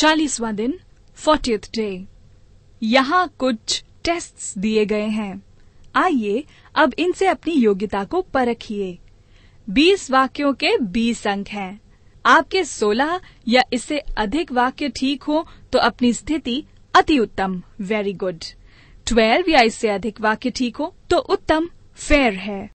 चालीसवां दिन forty day यहाँ कुछ टेस्ट्स दिए गए हैं आइए अब इनसे अपनी योग्यता को परखिए बीस वाक्यों के बीस अंक हैं आपके सोलह या इससे अधिक वाक्य ठीक हो तो अपनी स्थिति अति उत्तम वेरी गुड ट्वेल्व या इससे अधिक वाक्य ठीक हो तो उत्तम फेयर है